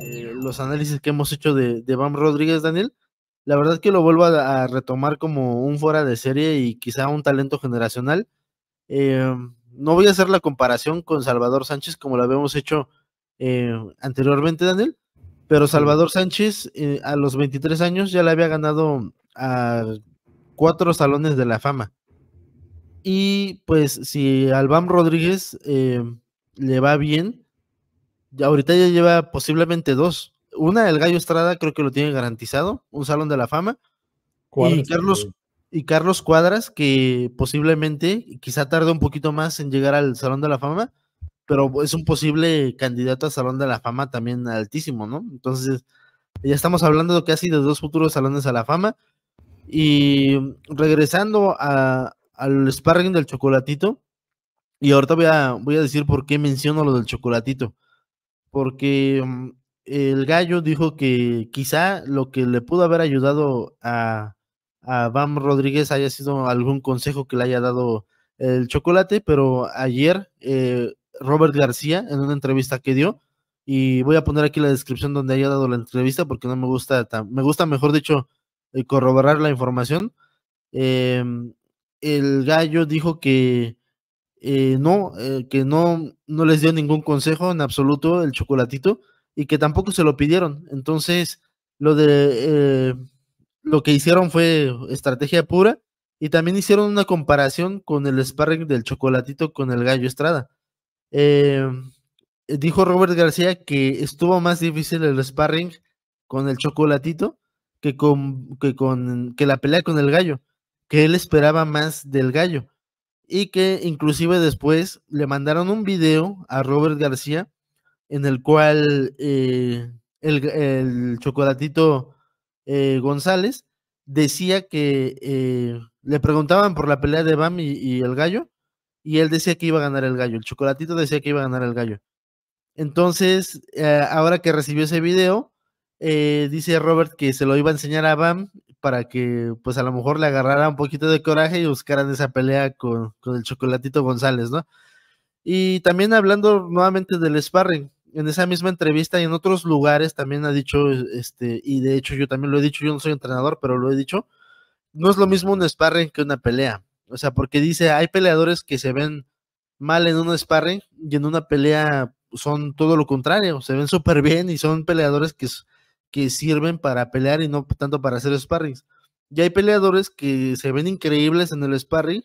Eh, los análisis que hemos hecho de, de Bam Rodríguez, Daniel, la verdad que lo vuelvo a, retomar como un fuera de serie y quizá un talento generacional. Em, no voy a hacer la comparación con Salvador Sánchez como lo habíamos hecho eh, anteriormente, Daniel, pero Salvador Sánchez eh, a los 23 años ya le había ganado a cuatro salones de la fama. Y pues si al Bam Rodríguez le va bien, ahorita ya lleva posiblemente dos. Una, el Gallo Estrada creo que lo tiene garantizado, un salón de la fama. Y Carlos, y Carlos Cuadras, que posiblemente, quizá tarde un poquito más en llegar al Salón de la Fama, pero es un posible candidato a Salón de la Fama también altísimo, ¿no? Entonces, ya estamos hablando casi de dos futuros salones a la fama. Y regresando al sparring del chocolatito, y ahorita voy a, voy a decir por qué menciono lo del chocolatito porque mm, el gallo dijo que quizá lo que le pudo haber ayudado a, Bam Rodríguez haya sido algún consejo que le haya dado el chocolate, pero ayer eh, Robert García, en una entrevista que dio, y voy a poner aquí la descripción donde haya dado la entrevista porque no me gusta, me gusta mejor dicho eh, corroborar la información. Em, el gallo dijo que eh, no, eh, que no, no les dio ningún consejo en absoluto el chocolatito y que tampoco se lo pidieron. Entonces, lo de eh, lo que hicieron fue estrategia pura y también hicieron una comparación con el sparring del chocolatito con el gallo Estrada. dijo Robert García que estuvo más difícil el sparring con el chocolatito que con, que con que la pelea con el gallo, que él esperaba más del gallo y que inclusive después le mandaron un video a Robert García en el cual eh, el, chocolatito eh, González decía que eh, le preguntaban por la pelea de Bam y, y, el gallo y él decía que iba a ganar el gallo, el chocolatito decía que iba a ganar el gallo. Entonces, ahora que recibió ese video, dice Robert que se lo iba a enseñar a Bam para que pues a lo mejor le agarrara un poquito de coraje y buscaran esa pelea con, el Chocolatito González, ¿no? Y también hablando nuevamente del sparring, en esa misma entrevista y en otros lugares también ha dicho, este, y de hecho yo también lo he dicho, yo no soy entrenador, pero lo he dicho, no es lo mismo un sparring que una pelea. O sea, porque dice, hay peleadores que se ven mal en un sparring y en una pelea son todo lo contrario, se ven súper bien y son peleadores que que sirven para pelear y no tanto para hacer sparrings. Y hay peleadores que se ven increíbles en el sparring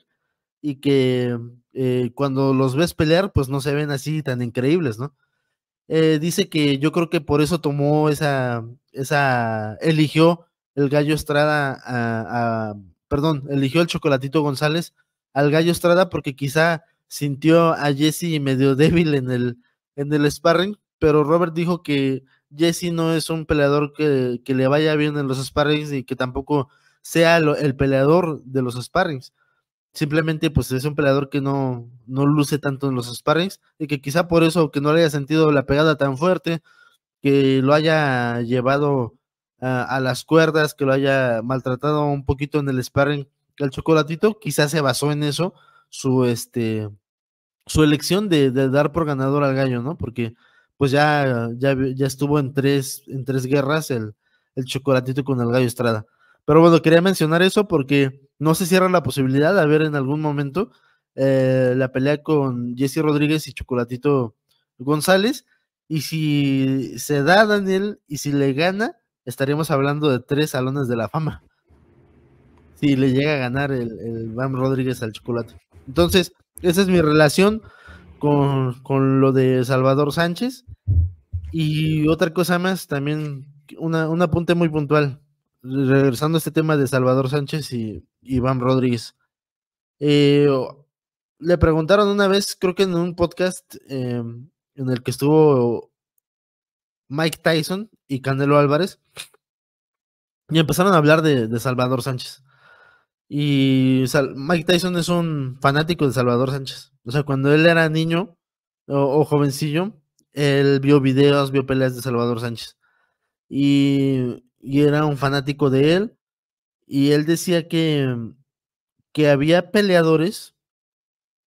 y que eh, cuando los ves pelear, pues no se ven así tan increíbles, ¿no? Eh, dice que yo creo que por eso tomó esa, esa, eligió el gallo Estrada a, perdón, eligió el Chocolatito González al gallo Estrada porque quizá sintió a Jesse medio débil en el, en el sparring, pero Robert dijo que Jesse no es un peleador que, que, le vaya bien en los sparrings y que tampoco sea el peleador de los sparrings. Simplemente pues es un peleador que no, no luce tanto en los sparrings y que quizá por eso que no le haya sentido la pegada tan fuerte, que lo haya llevado a, las cuerdas, que lo haya maltratado un poquito en el sparring el chocolatito, quizás se basó en eso su, este, su elección de, de dar por ganador al gallo, ¿no? Porque pues ya, ya, estuvo en tres, en tres guerras el, el chocolatito con el gallo Estrada. Pero bueno, quería mencionar eso porque no se cierra la posibilidad de haber en algún momento eh, la pelea con Jesse Rodríguez y Chocolatito González. Y si se da Daniel y si le gana, estaríamos hablando de tres salones de la fama. Si le llega a ganar el, el Bam Rodríguez al chocolate. Entonces, esa es mi relación con, lo de Salvador Sánchez. Y otra cosa más, también un apunte muy puntual, regresando a este tema de Salvador Sánchez y Iván Rodríguez. Eh, le preguntaron una vez, creo que en un podcast eh, en el que estuvo Mike Tyson y Canelo Álvarez, y empezaron a hablar de, Salvador Sánchez. Y Mike Tyson es un fanático de Salvador Sánchez. O sea, cuando él era niño o, jovencillo, él vio videos, vio peleas de Salvador Sánchez. Y, era un fanático de él. Y él decía que, que había peleadores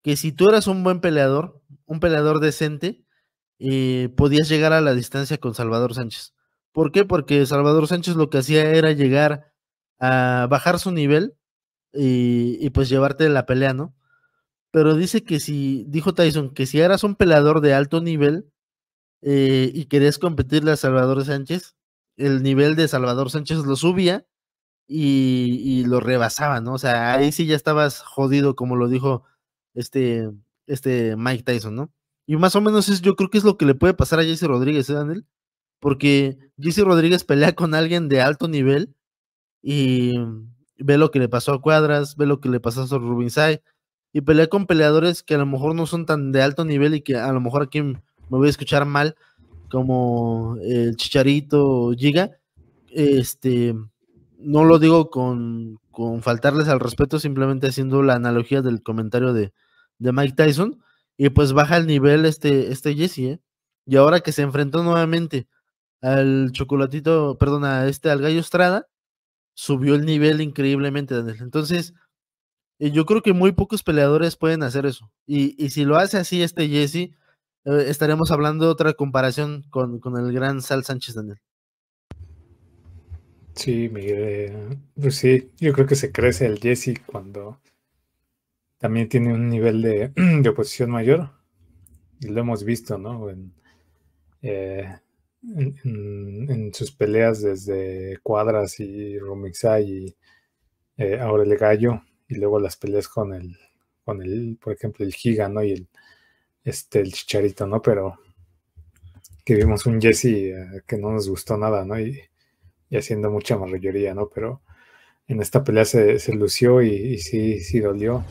que si tú eras un buen peleador, un peleador decente, eh, podías llegar a la distancia con Salvador Sánchez. ¿Por qué? Porque Salvador Sánchez lo que hacía era llegar a bajar su nivel y pues llevarte la pelea, ¿no? pero dice que si, dijo Tyson, que si eras un peleador de alto nivel eh, y querías competirle a Salvador Sánchez, el nivel de Salvador Sánchez lo subía y, y, lo rebasaba, ¿no? O sea, ahí sí ya estabas jodido, como lo dijo este, este Mike Tyson, ¿no? Y más o menos es, yo creo que es lo que le puede pasar a Jesse Rodríguez, ¿eh, Daniel? Porque Jesse Rodríguez pelea con alguien de alto nivel y ve lo que le pasó a Cuadras, ve lo que le pasó a Rubinsay, y pelear con peleadores que a lo mejor no son tan de alto nivel y que a lo mejor aquí me voy a escuchar mal, como el Chicharito Giga. Este, no lo digo con, faltarles al respeto, simplemente haciendo la analogía del comentario de, de Mike Tyson. Y pues baja el nivel este, este Jesse, ¿eh? Y ahora que se enfrentó nuevamente al chocolatito, perdón, este, al gallo Estrada, subió el nivel increíblemente, Daniel. Entonces, yo creo que muy pocos peleadores pueden hacer eso. Y, si lo hace así este Jesse, eh, estaremos hablando de otra comparación con, el gran Sal Sánchez Daniel. Sí, Miguel, pues sí, yo creo que se crece el Jesse cuando también tiene un nivel de, oposición mayor. Y lo hemos visto, ¿no? En, eh, sus peleas desde Cuadras y Rumixay y eh, ahora el Gallo y luego las peleas con el, con el, por ejemplo, el Giga, ¿no? Y el, este, el Chicharito, ¿no? Pero que vimos un Jesse eh, que no nos gustó nada, ¿no? Y, haciendo mucha mayoría, ¿no? Pero en esta pelea se, se lució y, y sí, sí dolió.